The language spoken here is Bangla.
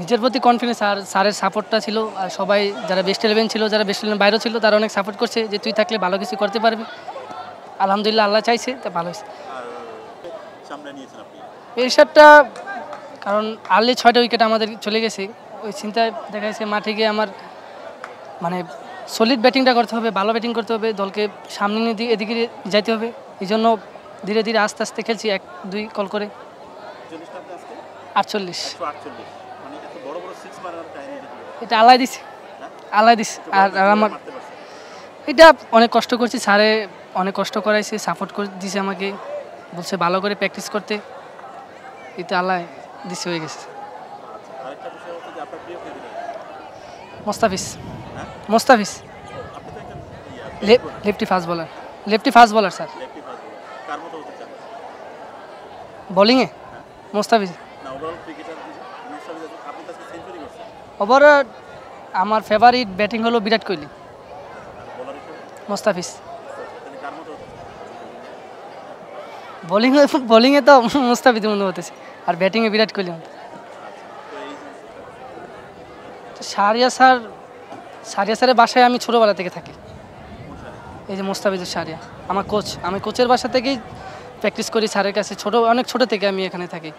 নিজের প্রতি কনফিডেন্স আর স্যারের সাপোর্টটা ছিল আর সবাই যারা বেস্ট ইলেভেন ছিল যারা বেস্ট ইলেভেন বাইরেও ছিল তারা অনেক সাপোর্ট করছে যে তুই থাকলে ভালো কিছু করতে পারবি আলহামদুলিল্লাহ আল্লাহ চাইছে তা ভালো হয়েছে প্রেশারটা কারণ আর্লি ছয়টা উইকেট আমাদের চলে গেছে ওই চিন্তায় দেখা গেছে মাঠে গিয়ে আমার মানে সলিড ব্যাটিংটা করতে হবে ভালো ব্যাটিং করতে হবে দলকে সামনে নিয়ে এদিকে যাইতে হবে এই জন্য ধীরে ধীরে আস্তে আস্তে খেলছি এক দুই কল করে আটচল্লিশ এটা আলাই দিছে হ্যাঁ? আলাই দিছে আর আমার এটা অনেক কষ্ট করছি স্যারে অনেক কষ্ট করাইছে সাপোর্ট করে দিছে আমাকে বলছে ভালো করে প্র্যাকটিস করতে এটা আল্লাহ দিছে হয়ে গেছে আচ্ছা, মোস্তাফিজ হ্যাঁ? মোস্তাফিজ ইয়ে lefty fast bowler lefty fast bowler sir বোলিংয়ে হ্যাঁ। মোস্তাফিজ ওভারে আমার ফেভারিট ব্যাটিং হলো বিরাট কোহলি মোস্তাফিজ বোলিং বোলিংয়ে তো মোস্তাফিজ মনে হতেছে আর ব্যাটিংয়ে বিরাট কোহলি সারিয়া স্যার সারিয়া স্যারের বাসায় আমি ছোটোবেলা থেকে থাকি এই যে মোস্তাফিজুর সারিয়া আমার কোচ আমি কোচের বাসা থেকেই প্র্যাকটিস করি স্যারের কাছে ছোট অনেক ছোটো থেকে আমি এখানে থাকি